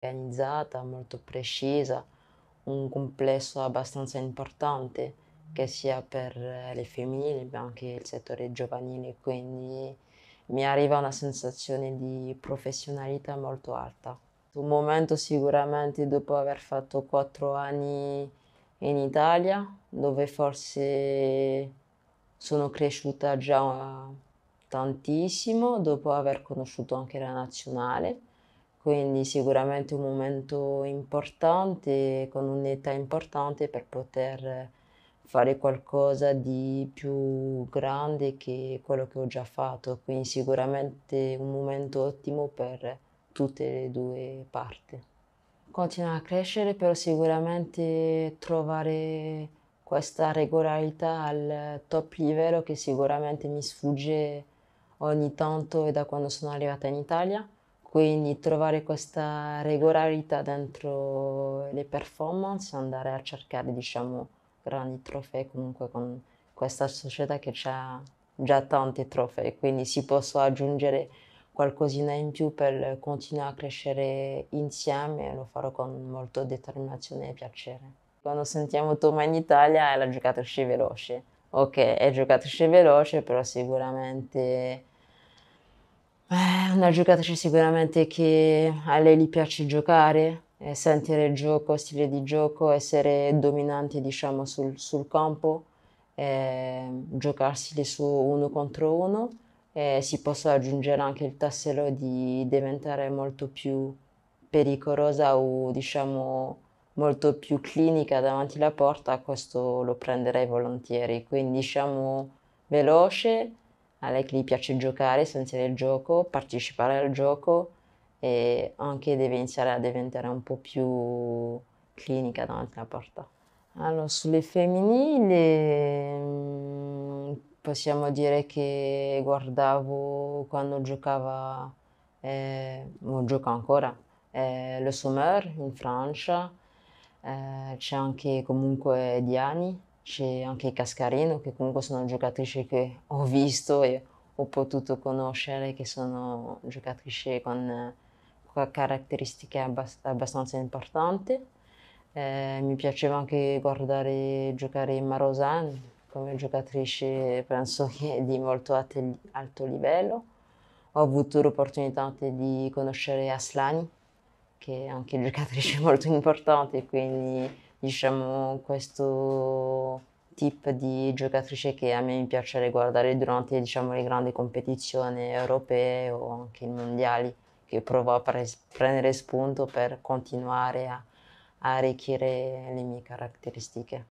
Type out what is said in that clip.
organizzata, molto precisa, un complesso abbastanza importante che sia per eh, le femmine ma anche il settore giovanile, quindi mi arriva una sensazione di professionalità molto alta. Un momento sicuramente dopo aver fatto quattro anni in Italia, dove forse sono cresciuta già tantissimo dopo aver conosciuto anche la nazionale quindi sicuramente un momento importante, con un'età importante per poter fare qualcosa di più grande che quello che ho già fatto, quindi sicuramente un momento ottimo per tutte le due parti. Continuare a crescere, però sicuramente trovare questa regolarità al top livello che sicuramente mi sfugge ogni tanto e da quando sono arrivata in Italia quindi trovare questa regolarità dentro le performance, andare a cercare diciamo, grandi trofei comunque con questa società che ha già tanti trofei, quindi si possa aggiungere qualcosina in più per continuare a crescere insieme e lo farò con molta determinazione e piacere. Quando sentiamo Toma in Italia è la giocatrice veloce, ok è giocatrice veloce però sicuramente una giocatrice sicuramente che a lei gli piace giocare, sentire il gioco, stile di gioco, essere dominante diciamo, sul, sul campo, eh, giocarsi su uno contro uno. Eh, si possa aggiungere anche il tassello di diventare molto più pericolosa o diciamo molto più clinica davanti alla porta, questo lo prenderei volentieri. Quindi diciamo veloce, a lei che gli piace giocare, sentire il gioco, partecipare al gioco e anche deve iniziare a diventare un po' più clinica davanti alla porta. Allora, sulle femminili mm, possiamo dire che guardavo quando giocava, eh, o gioca ancora, eh, Le Sommer in Francia, eh, c'è anche comunque Diani, c'è anche Cascarino, che comunque sono giocatrici che ho visto e ho potuto conoscere, che sono giocatrici con, con caratteristiche abbast- abbastanza importanti. Eh, mi piaceva anche guardare giocare Marosan, come giocatrice penso che di molto alto livello. Ho avuto l'opportunità anche di conoscere Aslani, che è anche giocatrice molto importante, quindi diciamo, questo tipo di giocatrice che a me piace guardare durante diciamo, le grandi competizioni europee o anche i mondiali, che provo a pre- prendere spunto per continuare a, a arricchire le mie caratteristiche.